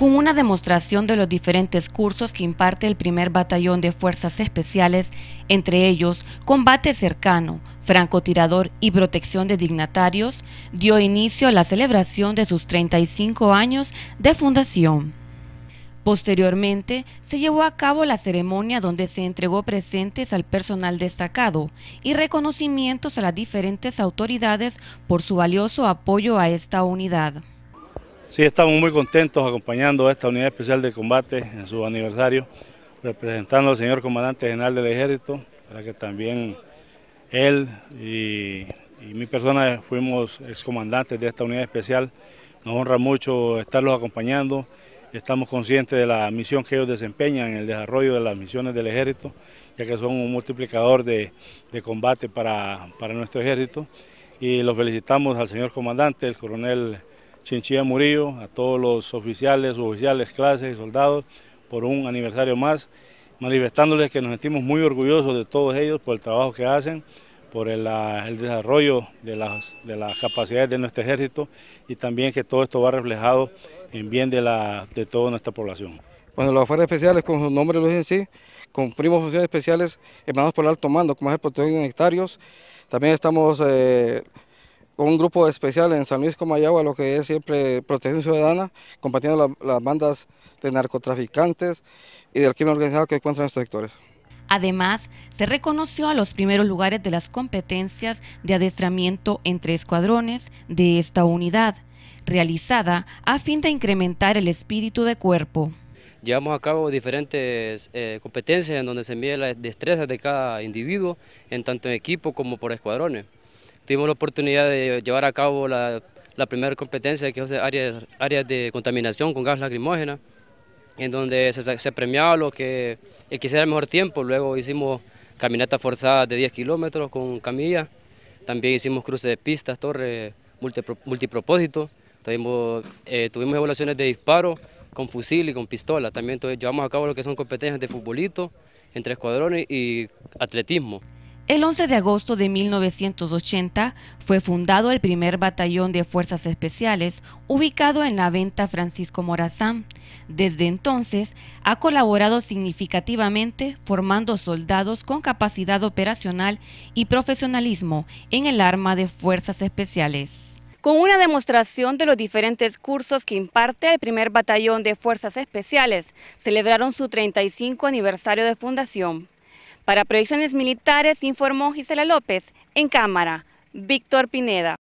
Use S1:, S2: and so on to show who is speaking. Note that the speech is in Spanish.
S1: con una demostración de los diferentes cursos que imparte el primer batallón de fuerzas especiales, entre ellos combate cercano, francotirador y protección de dignatarios, dio inicio a la celebración de sus 35 años de fundación. Posteriormente, se llevó a cabo la ceremonia donde se entregó presentes al personal destacado y reconocimientos a las diferentes autoridades por su valioso apoyo a esta unidad.
S2: Sí, estamos muy contentos acompañando a esta unidad especial de combate en su aniversario, representando al señor comandante general del ejército, para que también él y, mi persona fuimos excomandantes de esta unidad especial. Nos honra mucho estarlos acompañando, estamos conscientes de la misión que ellos desempeñan en el desarrollo de las misiones del ejército, ya que son un multiplicador de, combate para, para nuestro ejército. Y los felicitamos al señor comandante, el coronel Chinchilla Murillo, a todos los oficiales, oficiales, clases y soldados por un aniversario más, manifestándoles que nos sentimos muy orgullosos de todos ellos por el trabajo que hacen, por el, desarrollo de las, capacidades de nuestro ejército y también que todo esto va reflejado en bien de, toda nuestra población.
S3: Bueno, los afueros especiales, con su nombre lo dicen sí, primos oficiales especiales hermanos por el alto mando, como es el protección de También estamos eh, con un grupo especial en San Luis Comayagua, lo que es siempre protección ciudadana, compartiendo las bandas de narcotraficantes y del crimen organizado que encuentran estos sectores.
S1: Además, se reconoció a los primeros lugares de las competencias de adestramiento entre escuadrones de esta unidad, realizada a fin de incrementar el espíritu de cuerpo.
S4: Llevamos a cabo diferentes eh, competencias en donde se mide las destrezas de cada individuo, en tanto en equipo como por escuadrones tuvimos la oportunidad de llevar a cabo la, primera competencia que es áreas, áreas de contaminación con gas lacrimógena, en donde se, premiaba lo que el hiciera el mejor tiempo. Luego hicimos caminatas forzadas de 10 kilómetros con camilla, también hicimos cruces de pistas, torres multipropósito, tuvimos, eh, tuvimos evaluaciones de disparo con fusil y con pistola. También llevamos a cabo lo que son competencias de futbolito entre escuadrones y atletismo. El 11
S1: de agosto de 1980 fue fundado el primer batallón de fuerzas especiales ubicado en la venta Francisco Morazán. Desde entonces ha colaborado significativamente formando soldados con capacidad operacional y profesionalismo en el arma de fuerzas especiales. Con una demostración de los diferentes cursos que imparte el primer batallón de fuerzas especiales, celebraron su 35 aniversario de fundación. Para Proyecciones Militares informó Gisela López en cámara, Víctor Pineda.